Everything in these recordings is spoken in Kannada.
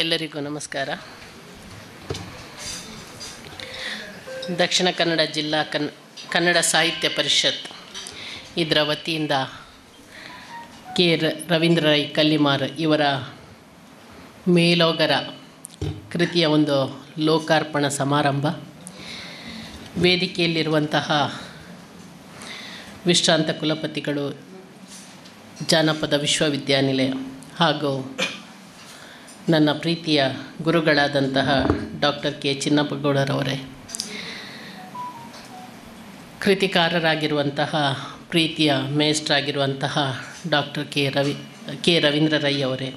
ಎಲ್ಲರಿಗೂ ನಮಸ್ಕಾರ ದಕ್ಷಿಣ ಕನ್ನಡ ಜಿಲ್ಲಾ ಕನ್ ಕನ್ನಡ ಸಾಹಿತ್ಯ ಪರಿಷತ್ ಇದರ ವತಿಯಿಂದ ಕೆ ರವೀಂದ್ರ ರೈ ಕಲ್ಲಿಮಾರ್ ಇವರ ಮೇಲೋಗರ ಕೃತಿಯ ಒಂದು ಲೋಕಾರ್ಪಣ ಸಮಾರಂಭ ವೇದಿಕೆಯಲ್ಲಿರುವಂತಹ ವಿಶ್ರಾಂತ ಕುಲಪತಿಗಳು ಜಾನಪದ ವಿಶ್ವವಿದ್ಯಾನಿಲಯ ಹಾಗೂ ನನ್ನ ಪ್ರೀತಿಯ ಗುರುಗಳಾದಂತಹ ಡಾಕ್ಟರ್ ಕೆ ಚಿನ್ನಪ್ಪಗೌಡರವರೇ ಕೃತಿಕಾರರಾಗಿರುವಂತಹ ಪ್ರೀತಿಯ ಮೇಸ್ಟ್ರಾಗಿರುವಂತಹ doctor K Ravi K Ravindra Rai ಅವರೇ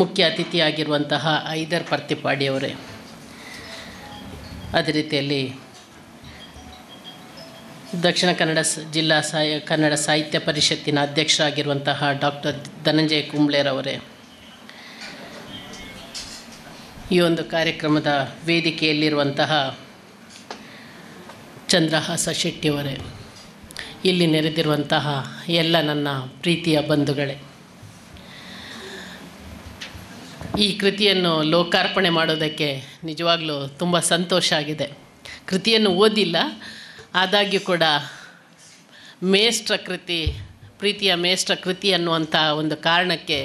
ಮುಖ್ಯ ಅತಿಥಿಯಾಗಿರುವಂತಹ ಐದರ್ ಪರ್ತಿಪಾಡಿಯವರೇ ಅದೇ ರೀತಿಯಲ್ಲಿ ದಕ್ಷಿಣ ಕನ್ನಡ ಜಿಲ್ಲಾ ಸಾಹಿ ಕನ್ನಡ ಸಾಹಿತ್ಯ ಪರಿಷತ್ತಿನ ಅಧ್ಯಕ್ಷರಾಗಿರುವಂತಹ ಡಾಕ್ಟರ್ ಧನಂಜಯ ಕುಂಬ್ಳೆರವರೇ ಈ ಒಂದು ಕಾರ್ಯಕ್ರಮದ ವೇದಿಕೆಯಲ್ಲಿರುವಂತಹ ಚಂದ್ರಹಾಸ ಶೆಟ್ಟಿಯವರೇ ಇಲ್ಲಿ ನೆರೆದಿರುವಂತಹ ಎಲ್ಲ ನನ್ನ ಪ್ರೀತಿಯ ಬಂಧುಗಳೇ ಈ ಕೃತಿಯನ್ನು ಲೋಕಾರ್ಪಣೆ ಮಾಡೋದಕ್ಕೆ ನಿಜವಾಗ್ಲೂ ತುಂಬ ಸಂತೋಷ ಆಗಿದೆ ಕೃತಿಯನ್ನು ಓದಿಲ್ಲ ಆದಾಗ್ಯೂ ಕೂಡ ಮೇಷ್ಟ್ರ ಕೃತಿ ಪ್ರೀತಿಯ ಮೇಷ್ಟ್ರ ಕೃತಿ ಅನ್ನುವಂಥ ಒಂದು ಕಾರಣಕ್ಕೆ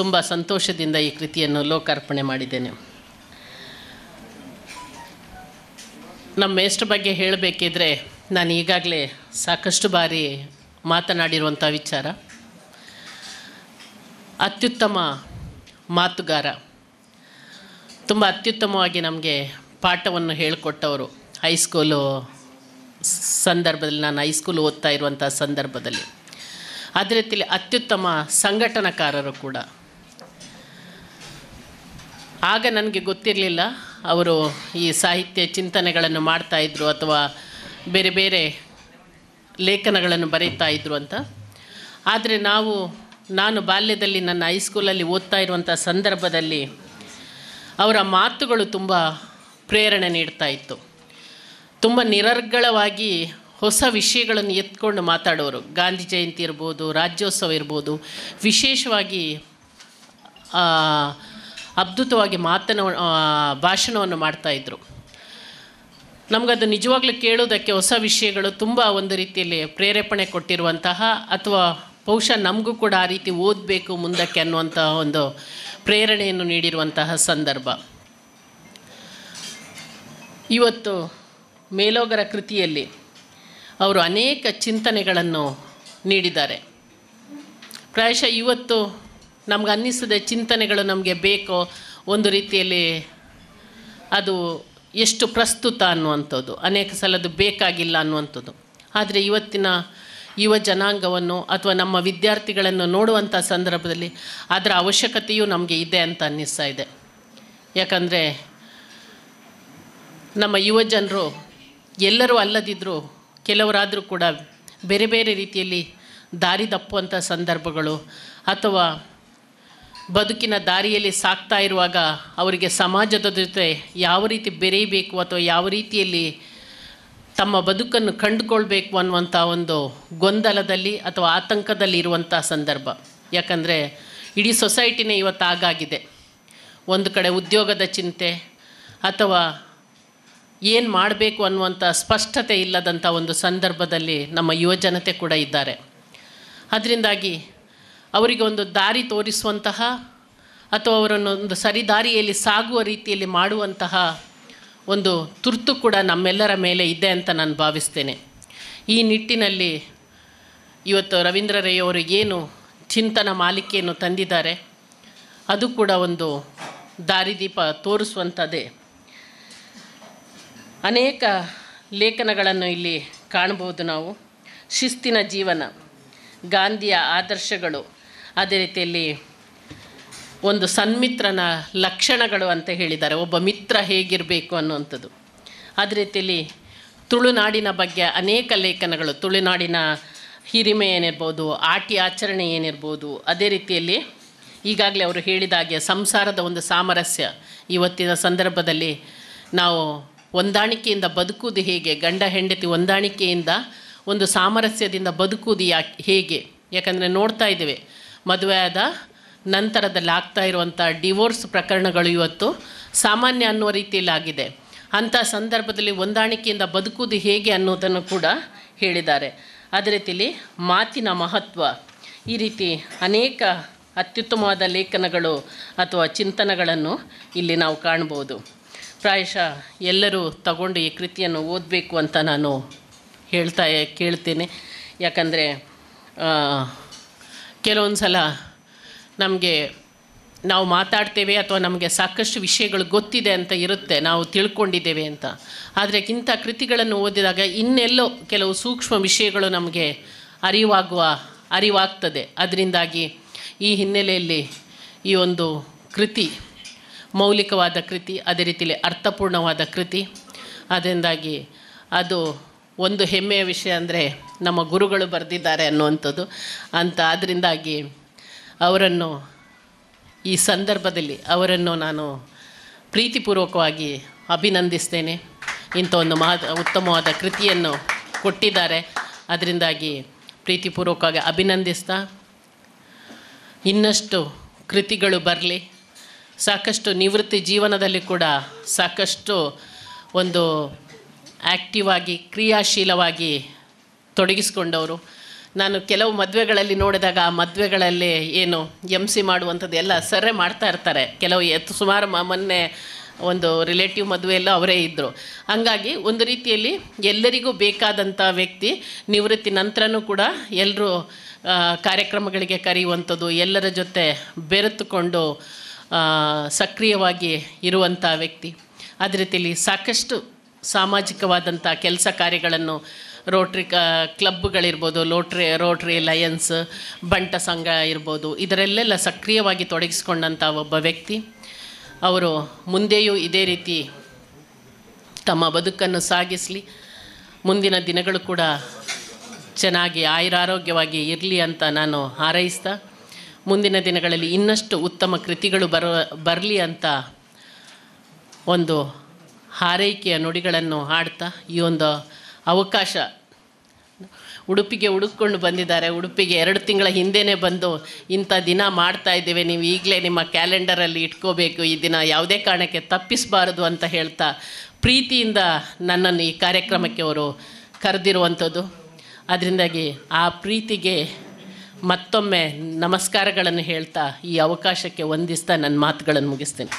ತುಂಬ ಸಂತೋಷದಿಂದ ಈ ಕೃತಿಯನ್ನು ಲೋಕಾರ್ಪಣೆ ಮಾಡಿದ್ದೇನೆ ನಮ್ಮ ಮೇಷ್ಟ್ರ ಬಗ್ಗೆ ಹೇಳಬೇಕಿದ್ರೆ ನಾನು ಈಗಾಗಲೇ ಸಾಕಷ್ಟು ಬಾರಿ ಮಾತನಾಡಿರುವಂಥ ವಿಚಾರ ಅತ್ಯುತ್ತಮ ಮಾತುಗಾರ ತುಂಬ ಅತ್ಯುತ್ತಮವಾಗಿ ನಮಗೆ ಪಾಠವನ್ನು ಹೇಳಿಕೊಟ್ಟವರು ಹೈಸ್ಕೂಲು ಸಂದರ್ಭದಲ್ಲಿ ನಾನು ಹೈಸ್ಕೂಲ್ ಓದ್ತಾ ಇರುವಂಥ ಸಂದರ್ಭದಲ್ಲಿ ಅದೇ ರೀತಿಯಲ್ಲಿ ಅತ್ಯುತ್ತಮ ಸಂಘಟನಕಾರರು ಕೂಡ ಆಗ ನನಗೆ ಗೊತ್ತಿರಲಿಲ್ಲ ಅವರು ಈ ಸಾಹಿತ್ಯ ಚಿಂತನೆಗಳನ್ನು ಮಾಡ್ತಾಯಿದ್ರು ಅಥವಾ ಬೇರೆ ಬೇರೆ ಲೇಖನಗಳನ್ನು ಬರೀತಾ ಇದ್ದರು ಅಂತ ಆದರೆ ನಾವು ನಾನು ಬಾಲ್ಯದಲ್ಲಿ ನನ್ನ ಹೈಸ್ಕೂಲಲ್ಲಿ ಓದ್ತಾ ಇರುವಂಥ ಸಂದರ್ಭದಲ್ಲಿ ಅವರ ಮಾತುಗಳು ತುಂಬ ಪ್ರೇರಣೆ ನೀಡ್ತಾ ಇತ್ತು ತುಂಬ ನಿರರ್ಗಳವಾಗಿ ಹೊಸ ವಿಷಯಗಳನ್ನು ಎತ್ಕೊಂಡು ಮಾತಾಡೋರು ಗಾಂಧಿ ಜಯಂತಿ ಇರ್ಬೋದು ರಾಜ್ಯೋತ್ಸವ ಇರ್ಬೋದು ವಿಶೇಷವಾಗಿ ಅದ್ಭುತವಾಗಿ ಮಾತನ ಭಾಷಣವನ್ನು ಮಾಡ್ತಾಯಿದ್ರು ನಮಗದು ನಿಜವಾಗ್ಲೂ ಕೇಳೋದಕ್ಕೆ ಹೊಸ ವಿಷಯಗಳು ತುಂಬ ಒಂದು ರೀತಿಯಲ್ಲಿ ಪ್ರೇರೇಪಣೆ ಕೊಟ್ಟಿರುವಂತಹ ಅಥವಾ ಬಹುಶಃ ನಮಗೂ ಕೂಡ ಆ ರೀತಿ ಓದಬೇಕು ಮುಂದಕ್ಕೆ ಅನ್ನುವಂತಹ ಒಂದು ಪ್ರೇರಣೆಯನ್ನು ನೀಡಿರುವಂತಹ ಸಂದರ್ಭ ಇವತ್ತು ಮೇಲೋಗರ ಕೃತಿಯಲ್ಲಿ ಅವರು ಅನೇಕ ಚಿಂತನೆಗಳನ್ನು ನೀಡಿದ್ದಾರೆ ಪ್ರಾಯಶಃ ಇವತ್ತು ನಮ್ಗೆ ಅನ್ನಿಸದೆ ಚಿಂತನೆಗಳು ನಮಗೆ ಬೇಕೋ ಒಂದು ರೀತಿಯಲ್ಲಿ ಅದು ಎಷ್ಟು ಪ್ರಸ್ತುತ ಅನ್ನುವಂಥದ್ದು ಅನೇಕ ಸಲ ಅದು ಬೇಕಾಗಿಲ್ಲ ಅನ್ನುವಂಥದ್ದು ಆದರೆ ಇವತ್ತಿನ ಯುವ ಜನಾಂಗವನ್ನು ಅಥವಾ ನಮ್ಮ ವಿದ್ಯಾರ್ಥಿಗಳನ್ನು ನೋಡುವಂಥ ಸಂದರ್ಭದಲ್ಲಿ ಅದರ ಅವಶ್ಯಕತೆಯೂ ನಮಗೆ ಇದೆ ಅಂತ ಅನ್ನಿಸ್ತಾ ಇದೆ ಯಾಕಂದರೆ ನಮ್ಮ ಯುವ ಜನರು ಎಲ್ಲರೂ ಅಲ್ಲದಿದ್ದರೂ ಕೆಲವರಾದರೂ ಕೂಡ ಬೇರೆ ಬೇರೆ ರೀತಿಯಲ್ಲಿ ದಾರಿ ತಪ್ಪುವಂಥ ಸಂದರ್ಭಗಳು ಅಥವಾ ಬದುಕಿನ ದಾರಿಯಲ್ಲಿ ಸಾಕ್ತಾ ಇರುವಾಗ ಅವರಿಗೆ ಸಮಾಜದ ಜೊತೆ ಯಾವ ರೀತಿ ಬೆರೆಯಬೇಕು ಅಥವಾ ಯಾವ ರೀತಿಯಲ್ಲಿ ತಮ್ಮ ಬದುಕನ್ನು ಕಂಡುಕೊಳ್ಬೇಕು ಅನ್ನುವಂಥ ಒಂದು ಗೊಂದಲದಲ್ಲಿ ಅಥವಾ ಆತಂಕದಲ್ಲಿ ಇರುವಂಥ ಸಂದರ್ಭ ಯಾಕಂದರೆ ಇಡೀ ಸೊಸೈಟಿನೇ ಇವತ್ತು ಆಗಾಗಿದೆ ಒಂದು ಕಡೆ ಉದ್ಯೋಗದ ಚಿಂತೆ ಅಥವಾ ಏನು ಮಾಡಬೇಕು ಅನ್ನುವಂಥ ಸ್ಪಷ್ಟತೆ ಇಲ್ಲದಂಥ ಒಂದು ಸಂದರ್ಭದಲ್ಲಿ ನಮ್ಮ ಯುವಜನತೆ ಕೂಡ ಇದ್ದಾರೆ ಅದರಿಂದಾಗಿ ಅವರಿಗೆ ಒಂದು ದಾರಿ ತೋರಿಸುವಂತಹ ಅಥವಾ ಅವರನ್ನು ಒಂದು ಸರಿದಾರಿಯಲ್ಲಿ ಸಾಗುವ ರೀತಿಯಲ್ಲಿ ಮಾಡುವಂತಹ ಒಂದು ತುರ್ತು ಕೂಡ ನಮ್ಮೆಲ್ಲರ ಮೇಲೆ ಇದೆ ಅಂತ ನಾನು ಭಾವಿಸ್ತೇನೆ ಈ ನಿಟ್ಟಿನಲ್ಲಿ ಇವತ್ತು ರವೀಂದ್ರ ರೈ ಅವರು ಏನು ಚಿಂತನ ಮಾಲಿಕೆಯನ್ನು ತಂದಿದ್ದಾರೆ ಅದು ಕೂಡ ಒಂದು ದಾರಿದೀಪ ತೋರಿಸುವಂಥದ್ದೇ ಅನೇಕ ಲೇಖನಗಳನ್ನು ಇಲ್ಲಿ ಕಾಣಬಹುದು ನಾವು ಶಿಸ್ತಿನ ಜೀವನ ಗಾಂಧಿಯ ಆದರ್ಶಗಳು ಅದೇ ರೀತಿಯಲ್ಲಿ ಒಂದು ಸನ್ಮಿತ್ರನ ಲಕ್ಷಣಗಳು ಅಂತ ಹೇಳಿದ್ದಾರೆ ಒಬ್ಬ ಮಿತ್ರ ಹೇಗಿರಬೇಕು ಅನ್ನುವಂಥದ್ದು ಅದೇ ರೀತಿಯಲ್ಲಿ ತುಳುನಾಡಿನ ಬಗ್ಗೆ ಅನೇಕ ಲೇಖನಗಳು ತುಳುನಾಡಿನ ಹಿರಿಮೆ ಏನಿರ್ಬೋದು ಆಟಿ ಆಚರಣೆ ಏನಿರ್ಬೋದು ಅದೇ ರೀತಿಯಲ್ಲಿ ಈಗಾಗಲೇ ಅವರು ಹೇಳಿದಾಗೆ ಸಂಸಾರದ ಒಂದು ಸಾಮರಸ್ಯ ಇವತ್ತಿನ ಸಂದರ್ಭದಲ್ಲಿ ನಾವು ಹೊಂದಾಣಿಕೆಯಿಂದ ಬದುಕುವುದು ಹೇಗೆ ಗಂಡ ಹೆಂಡತಿ ಹೊಂದಾಣಿಕೆಯಿಂದ ಒಂದು ಸಾಮರಸ್ಯದಿಂದ ಬದುಕುವುದು ಯಾಕೆ ಹೇಗೆ ಯಾಕಂದರೆ ನೋಡ್ತಾ ಇದ್ದೇವೆ ಮದುವೆ ಆದ ನಂತರದಲ್ಲಿ ಆಗ್ತಾ ಇರುವಂಥ ಡಿವೋರ್ಸ್ ಪ್ರಕರಣಗಳು ಇವತ್ತು ಸಾಮಾನ್ಯ ಅನ್ನುವ ರೀತಿಯಲ್ಲಾಗಿದೆ ಅಂಥ ಸಂದರ್ಭದಲ್ಲಿ ಹೊಂದಾಣಿಕೆಯಿಂದ ಬದುಕುವುದು ಹೇಗೆ ಅನ್ನೋದನ್ನು ಕೂಡ ಹೇಳಿದ್ದಾರೆ ಅದೇ ರೀತಿಯಲ್ಲಿ ಮಾತಿನ ಮಹತ್ವ ಈ ರೀತಿ ಅನೇಕ ಅತ್ಯುತ್ತಮವಾದ ಲೇಖನಗಳು ಅಥವಾ ಚಿಂತನೆಗಳನ್ನು ಇಲ್ಲಿ ನಾವು ಕಾಣ್ಬೋದು ಪ್ರಾಯಶಃ ಎಲ್ಲರೂ ತಗೊಂಡು ಈ ಕೃತಿಯನ್ನು ಓದಬೇಕು ಅಂತ ನಾನು ಹೇಳ್ತಾ ಕೇಳ್ತೇನೆ ಯಾಕಂದರೆ ಕೆಲವೊಂದು ಸಲ ನಮಗೆ ನಾವು ಮಾತಾಡ್ತೇವೆ ಅಥವಾ ನಮಗೆ ಸಾಕಷ್ಟು ವಿಷಯಗಳು ಗೊತ್ತಿದೆ ಅಂತ ಇರುತ್ತೆ ನಾವು ತಿಳ್ಕೊಂಡಿದ್ದೇವೆ ಅಂತ ಆದರೆ ಇಂಥ ಕೃತಿಗಳನ್ನು ಓದಿದಾಗ ಇನ್ನೆಲ್ಲೋ ಕೆಲವು ಸೂಕ್ಷ್ಮ ವಿಷಯಗಳು ನಮಗೆ ಅರಿವಾಗುವ ಅರಿವಾಗ್ತದೆ ಅದರಿಂದಾಗಿ ಈ ಹಿನ್ನೆಲೆಯಲ್ಲಿ ಈ ಒಂದು ಕೃತಿ ಮೌಲಿಕವಾದ ಕೃತಿ ಅದೇ ರೀತಿಯಲ್ಲಿ ಅರ್ಥಪೂರ್ಣವಾದ ಕೃತಿ ಅದರಿಂದಾಗಿ ಅದು ಒಂದು ಹೆಮ್ಮೆಯ ವಿಷಯ ಅಂದರೆ ನಮ್ಮ ಗುರುಗಳು ಬರೆದಿದ್ದಾರೆ ಅನ್ನುವಂಥದ್ದು ಅಂತ ಅದರಿಂದಾಗಿ ಅವರನ್ನು ಈ ಸಂದರ್ಭದಲ್ಲಿ ಅವರನ್ನು ನಾನು ಪ್ರೀತಿಪೂರ್ವಕವಾಗಿ ಅಭಿನಂದಿಸ್ತೇನೆ ಇಂಥ ಒಂದು ಮಹತ್ ಉತ್ತಮವಾದ ಕೃತಿಯನ್ನು ಕೊಟ್ಟಿದ್ದಾರೆ ಅದರಿಂದಾಗಿ ಪ್ರೀತಿಪೂರ್ವಕವಾಗಿ ಅಭಿನಂದಿಸ್ತಾ ಇನ್ನಷ್ಟು ಕೃತಿಗಳು ಬರಲಿ ಸಾಕಷ್ಟು ನಿವೃತ್ತಿ ಜೀವನದಲ್ಲಿ ಕೂಡ ಸಾಕಷ್ಟು ಒಂದು ಆ್ಯಕ್ಟಿವ್ ಆಗಿ ಕ್ರಿಯಾಶೀಲವಾಗಿ ತೊಡಗಿಸಿಕೊಂಡವರು ನಾನು ಕೆಲವು ಮದುವೆಗಳಲ್ಲಿ ನೋಡಿದಾಗ ಆ ಮದುವೆಗಳಲ್ಲಿ ಏನು ಎಮ್ ಸಿ ಮಾಡುವಂಥದ್ದು ಎಲ್ಲ ಸರ್ರೆ ಮಾಡ್ತಾ ಇರ್ತಾರೆ ಕೆಲವು ಎತ್ತು ಸುಮಾರು ಮೊನ್ನೆ ಒಂದು ರಿಲೇಟಿವ್ ಮದುವೆಯಲ್ಲೂ ಅವರೇ ಇದ್ದರು ಹಾಗಾಗಿ ಒಂದು ರೀತಿಯಲ್ಲಿ ಎಲ್ಲರಿಗೂ ಬೇಕಾದಂಥ ವ್ಯಕ್ತಿ ನಿವೃತ್ತಿ ನಂತರನೂ ಕೂಡ ಎಲ್ಲರೂ ಕಾರ್ಯಕ್ರಮಗಳಿಗೆ ಕರೆಯುವಂಥದ್ದು ಎಲ್ಲರ ಜೊತೆ ಬೆರೆತುಕೊಂಡು ಸಕ್ರಿಯವಾಗಿ ಇರುವಂಥ ವ್ಯಕ್ತಿ ಅದೇ ರೀತಿಯಲ್ಲಿ ಸಾಕಷ್ಟು ಸಾಮಾಜಿಕವಾದಂಥ ಕೆಲಸ ಕಾರ್ಯಗಳನ್ನು ರೋಟ್ರಿ ಕ ಕ್ಲಬ್ಗಳಿರ್ಬೋದು ಲೋಟ್ರಿ ರೋಟ್ರಿ ಲಯನ್ಸ್ ಬಂಟ ಸಂಘ ಇರ್ಬೋದು ಇದರಲ್ಲೆಲ್ಲ ಸಕ್ರಿಯವಾಗಿ ತೊಡಗಿಸ್ಕೊಂಡಂಥ ಒಬ್ಬ ವ್ಯಕ್ತಿ ಅವರು ಮುಂದೆಯೂ ಇದೇ ರೀತಿ ತಮ್ಮ ಬದುಕನ್ನು ಸಾಗಿಸಲಿ ಮುಂದಿನ ದಿನಗಳು ಕೂಡ ಚೆನ್ನಾಗಿ ಆಯುರಾರೋಗ್ಯವಾಗಿ ಇರಲಿ ಅಂತ ನಾನು ಹಾರೈಸ್ತಾ ಮುಂದಿನ ದಿನಗಳಲ್ಲಿ ಇನ್ನಷ್ಟು ಉತ್ತಮ ಕೃತಿಗಳು ಬರ ಬರಲಿ ಅಂತ ಒಂದು ಹಾರೈಕೆಯ ನುಡಿಗಳನ್ನು ಹಾಡ್ತಾ ಈ ಒಂದು ಅವಕಾಶ ಉಡುಪಿಗೆ ಹುಡುಕ್ಕೊಂಡು ಬಂದಿದ್ದಾರೆ ಉಡುಪಿಗೆ ಎರಡು ತಿಂಗಳ ಹಿಂದೆಯೇ ಬಂದು ಇಂಥ ದಿನ ಮಾಡ್ತಾ ಇದ್ದೇವೆ ನೀವು ಈಗಲೇ ನಿಮ್ಮ ಕ್ಯಾಲೆಂಡರಲ್ಲಿ ಇಟ್ಕೋಬೇಕು ಈ ದಿನ ಯಾವುದೇ ಕಾರಣಕ್ಕೆ ತಪ್ಪಿಸಬಾರದು ಅಂತ ಹೇಳ್ತಾ ಪ್ರೀತಿಯಿಂದ ನನ್ನನ್ನು ಈ ಕಾರ್ಯಕ್ರಮಕ್ಕೆ ಅವರು ಕರೆದಿರುವಂಥದ್ದು ಅದರಿಂದಾಗಿ ಆ ಪ್ರೀತಿಗೆ ಮತ್ತೊಮ್ಮೆ ನಮಸ್ಕಾರಗಳನ್ನು ಹೇಳ್ತಾ ಈ ಅವಕಾಶಕ್ಕೆ ವಂದಿಸ್ತಾ ನನ್ನ ಮಾತುಗಳನ್ನು ಮುಗಿಸ್ತೇನೆ